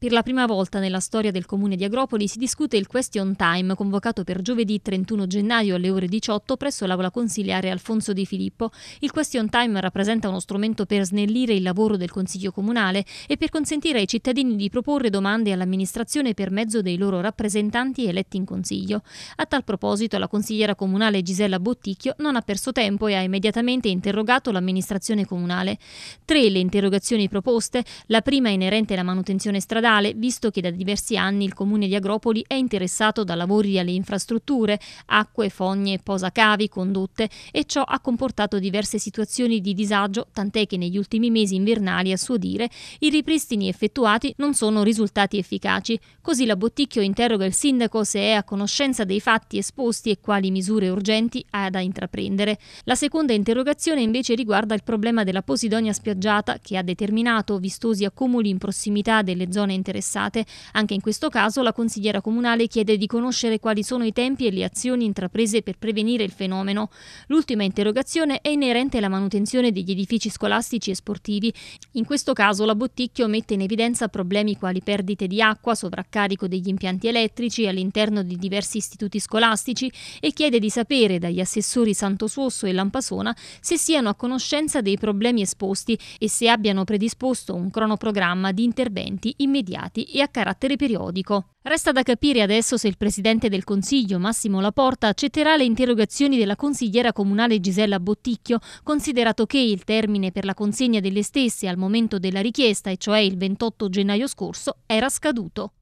Per la prima volta nella storia del comune di Agropoli si discute il question time convocato per giovedì 31 gennaio alle ore 18 presso l'aula consiliare Alfonso De Filippo. Il question time rappresenta uno strumento per snellire il lavoro del Consiglio comunale e per consentire ai cittadini di proporre domande all'amministrazione per mezzo dei loro rappresentanti eletti in consiglio. A tal proposito la consigliera comunale Gisella Botticchio non ha perso tempo e ha immediatamente interrogato l'amministrazione comunale. Tre le interrogazioni proposte, la prima inerente alla manutenzione stradale stradale, visto che da diversi anni il comune di Agropoli è interessato da lavori alle infrastrutture, acque, fogne e posacavi, condotte, e ciò ha comportato diverse situazioni di disagio, tant'è che negli ultimi mesi invernali, a suo dire, i ripristini effettuati non sono risultati efficaci. Così la Botticchio interroga il sindaco se è a conoscenza dei fatti esposti e quali misure urgenti ha da intraprendere. La seconda interrogazione invece riguarda il problema della Posidonia spiaggiata che ha determinato vistosi accumuli in prossimità delle zone interessate. Anche in questo caso la consigliera comunale chiede di conoscere quali sono i tempi e le azioni intraprese per prevenire il fenomeno. L'ultima interrogazione è inerente alla manutenzione degli edifici scolastici e sportivi. In questo caso la Botticchio mette in evidenza problemi quali perdite di acqua, sovraccarico degli impianti elettrici all'interno di diversi istituti scolastici e chiede di sapere dagli assessori Santosuosso e Lampasona se siano a conoscenza dei problemi esposti e se abbiano predisposto un cronoprogramma di interventi immediati immediati e a carattere periodico. Resta da capire adesso se il Presidente del Consiglio, Massimo Laporta, accetterà le interrogazioni della consigliera comunale Gisella Botticchio, considerato che il termine per la consegna delle stesse al momento della richiesta, e cioè il 28 gennaio scorso, era scaduto.